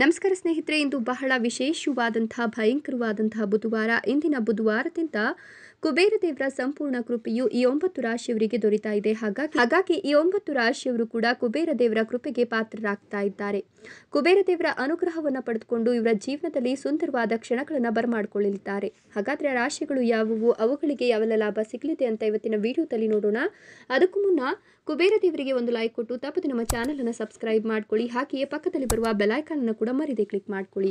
ನಮಸ್ಕಾರ ಸ್ನೇಹಿತರೆ ಇಂದು ಬಹಳ ವಿಶೇಷವಾದಂತಹ ಭಯಂಕರವಾದಂತಹ ಬುಧವಾರ ಇಂದಿನ ಬುಧವಾರದಿಂದ ಕುಬೇರ ದೇವರ ಸಂಪೂರ್ಣ ಕೃಪೆಯು ಈ ಒಂಬತ್ತು ರಾಶಿಯವರಿಗೆ ದೊರೀತಾ ಇದೆ ಹಾಗಾಗಿ ಹಾಗಾಗಿ ಈ ಒಂಬತ್ತು ರಾಶಿಯವರು ಕೂಡ ಕುಬೇರ ದೇವರ ಕೃಪೆಗೆ ಪಾತ್ರರಾಗ್ತಾ ಇದ್ದಾರೆ ಕುಬೇರ ದೇವರ ಅನುಗ್ರಹವನ್ನು ಪಡೆದುಕೊಂಡು ಇವರ ಜೀವನದಲ್ಲಿ ಸುಂದರವಾದ ಕ್ಷಣಗಳನ್ನು ಬರಮಾಡಿಕೊಳ್ಳಲಿದ್ದಾರೆ ಹಾಗಾದರೆ ರಾಶಿಗಳು ಯಾವುವು ಅವುಗಳಿಗೆ ಯಾವೆಲ್ಲ ಲಾಭ ಸಿಗಲಿದೆ ಅಂತ ಇವತ್ತಿನ ವಿಡಿಯೋದಲ್ಲಿ ನೋಡೋಣ ಅದಕ್ಕೂ ಮುನ್ನ ಕುಬೇರ ದೇವರಿಗೆ ಒಂದು ಲೈಕ್ ಕೊಟ್ಟು ತಪ್ಪದೆ ನಮ್ಮ ಅನ್ನು ಸಬ್ಸ್ಕ್ರೈಬ್ ಮಾಡಿಕೊಳ್ಳಿ ಹಾಗೆಯೇ ಪಕ್ಕದಲ್ಲಿ ಬರುವ ಅನ್ನು ಕೂಡ ಮರಿದೆ ಕ್ಲಿಕ್ ಮಾಡ್ಕೊಳ್ಳಿ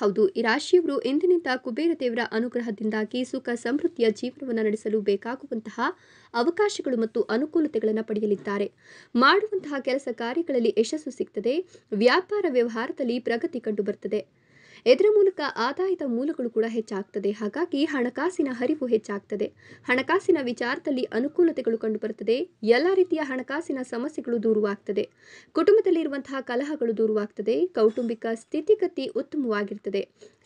ಹೌದು ಈ ರಾಶಿಯವರು ಎಂದಿನಿಂದ ಕುಬೇರ ದೇವರ ಅನುಗ್ರಹದಿಂದಾಗಿ ಸುಖ ಸಮೃದ್ಧಿಯ ಜೀವನವನ್ನು ನಡೆಸಲು ಬೇಕಾಗುವಂತಹ ಅವಕಾಶಗಳು ಮತ್ತು ಅನುಕೂಲತೆಗಳನ್ನು ಪಡೆಯಲಿದ್ದಾರೆ ಮಾಡುವಂತಹ ಕೆಲಸ ಕಾರ್ಯಗಳಲ್ಲಿ ಯಶಸ್ಸು ಸಿಗ್ತದೆ ವ್ಯಾಪಾರ ವ್ಯವಹಾರದಲ್ಲಿ ಪ್ರಗತಿ ಕಂಡುಬರುತ್ತದೆ ಇದರ ಮೂಲಕ ಆದಾಯದ ಮೂಲಗಳು ಕೂಡ ಹೆಚ್ಚಾಗ್ತದೆ ಹಾಗಾಗಿ ಹಣಕಾಸಿನ ಹರಿವು ಹೆಚ್ಚಾಗ್ತದೆ ಹಣಕಾಸಿನ ವಿಚಾರದಲ್ಲಿ ಅನುಕೂಲತೆಗಳು ಕಂಡುಬರುತ್ತದೆ ಎಲ್ಲ ರೀತಿಯ ಹಣಕಾಸಿನ ಸಮಸ್ಯೆಗಳು ದೂರವಾಗ್ತದೆ ಕುಟುಂಬದಲ್ಲಿರುವಂತಹ ಕಲಹಗಳು ದೂರವಾಗ್ತದೆ ಕೌಟುಂಬಿಕ ಸ್ಥಿತಿಗತಿ ಉತ್ತಮವಾಗಿರ್ತದೆ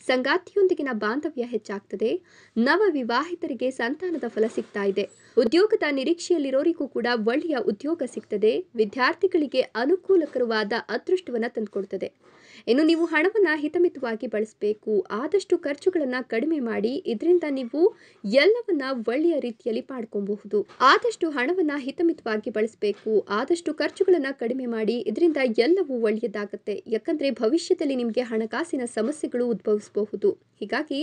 ಸಂಗಾತಿಯೊಂದಿಗಿನ ಬಾಂಧವ್ಯ ಹೆಚ್ಚಾಗ್ತದೆ ನವ ವಿವಾಹಿತರಿಗೆ ಸಂತಾನದ ಫಲ ಸಿಗ್ತಾ ಇದೆ ಉದ್ಯೋಗದ ನಿರೀಕ್ಷೆಯಲ್ಲಿರೋರಿಗೂ ಕೂಡ ಒಳ್ಳೆಯ ಉದ್ಯೋಗ ಸಿಗ್ತದೆ ವಿದ್ಯಾರ್ಥಿಗಳಿಗೆ ಅನುಕೂಲಕರವಾದ ಅದೃಷ್ಟವನ್ನು ತಂದುಕೊಡ್ತದೆ ಇನ್ನು ನೀವು ಹಣವನ್ನು ಹಿತಮಿತವಾಗಿ ಬಳಸಬೇಕು ಆದಷ್ಟು ಖರ್ಚುಗಳನ್ನು ಕಡಿಮೆ ಮಾಡಿ ಇದರಿಂದ ನೀವು ಎಲ್ಲವನ್ನ ಒಳ್ಳೆಯ ರೀತಿಯಲ್ಲಿ ಮಾಡ್ಕೊಬಹುದು ಆದಷ್ಟು ಹಣವನ್ನ ಹಿತಮಿತವಾಗಿ ಬಳಸಬೇಕು ಆದಷ್ಟು ಖರ್ಚುಗಳನ್ನು ಕಡಿಮೆ ಮಾಡಿ ಇದರಿಂದ ಎಲ್ಲವೂ ಒಳ್ಳೆಯದಾಗುತ್ತೆ ಯಾಕಂದ್ರೆ ಭವಿಷ್ಯದಲ್ಲಿ ನಿಮಗೆ ಹಣಕಾಸಿನ ಸಮಸ್ಯೆಗಳು ಉದ್ಭವಿಸಬಹುದು ಹೀಗಾಗಿ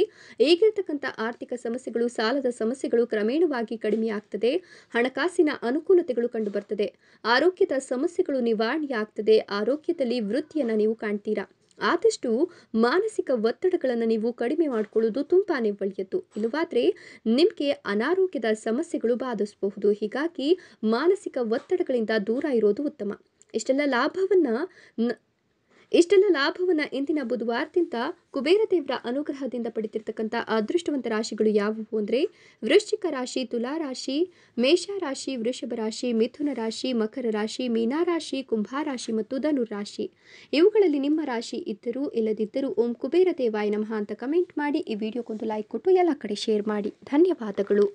ಈಗಿರ್ತಕ್ಕಂಥ ಆರ್ಥಿಕ ಸಮಸ್ಯೆಗಳು ಸಾಲದ ಸಮಸ್ಯೆಗಳು ಕ್ರಮೇಣವಾಗಿ ಕಡಿಮೆ ಆಗ್ತದೆ ಹಣಕಾಸಿನ ಅನುಕೂಲತೆಗಳು ಕಂಡುಬರ್ತದೆ ಆರೋಗ್ಯದ ಸಮಸ್ಯೆಗಳು ನಿವಾರಣೆ ಆಗ್ತದೆ ಆರೋಗ್ಯದಲ್ಲಿ ವೃತ್ತಿಯನ್ನು ನೀವು ಕಾಣ್ತೀರಾ ಆದಷ್ಟು ಮಾನಸಿಕ ಒತ್ತಡಗಳನ್ನು ನೀವು ಕಡಿಮೆ ಮಾಡಿಕೊಳ್ಳುವುದು ತುಂಬಾ ಒಳ್ಳೆಯದು ಇಲ್ಲವಾದರೆ ನಿಮಗೆ ಅನಾರೋಗ್ಯದ ಸಮಸ್ಯೆಗಳು ಬಾಧಿಸಬಹುದು ಹೀಗಾಗಿ ಮಾನಸಿಕ ಒತ್ತಡಗಳಿಂದ ದೂರ ಇರೋದು ಉತ್ತಮ ಇಷ್ಟೆಲ್ಲ ಲಾಭವನ್ನು ಇಷ್ಟೆಲ್ಲ ಲಾಭವನ್ನು ಇಂದಿನ ಬುಧವಾರದಿಂದ ಕುಬೇರ ದೇವರ ಅನುಗ್ರಹದಿಂದ ಪಡೆದಿರ್ತಕ್ಕಂಥ ಅದೃಷ್ಟವಂತ ರಾಶಿಗಳು ಯಾವುವು ಅಂದರೆ ವೃಶ್ಚಿಕ ರಾಶಿ ತುಲಾ ರಾಶಿ ಮೇಷ ರಾಶಿ ವೃಷಭ ರಾಶಿ ಮಿಥುನ ರಾಶಿ ಮಕರ ರಾಶಿ ಮೀನಾರಾಶಿ ರಾಶಿ ಕುಂಭ ರಾಶಿ ಮತ್ತು ಧನು ರಾಶಿ ಇವುಗಳಲ್ಲಿ ನಿಮ್ಮ ರಾಶಿ ಇದ್ದರೂ ಇಲ್ಲದಿದ್ದರೂ ಓಂ ಕುಬೇರ ದೇವಾಯ ನಮಃ ಅಂತ ಕಮೆಂಟ್ ಮಾಡಿ ಈ ವಿಡಿಯೋಗೊಂದು ಲೈಕ್ ಕೊಟ್ಟು ಎಲ್ಲ ಕಡೆ ಶೇರ್ ಮಾಡಿ ಧನ್ಯವಾದಗಳು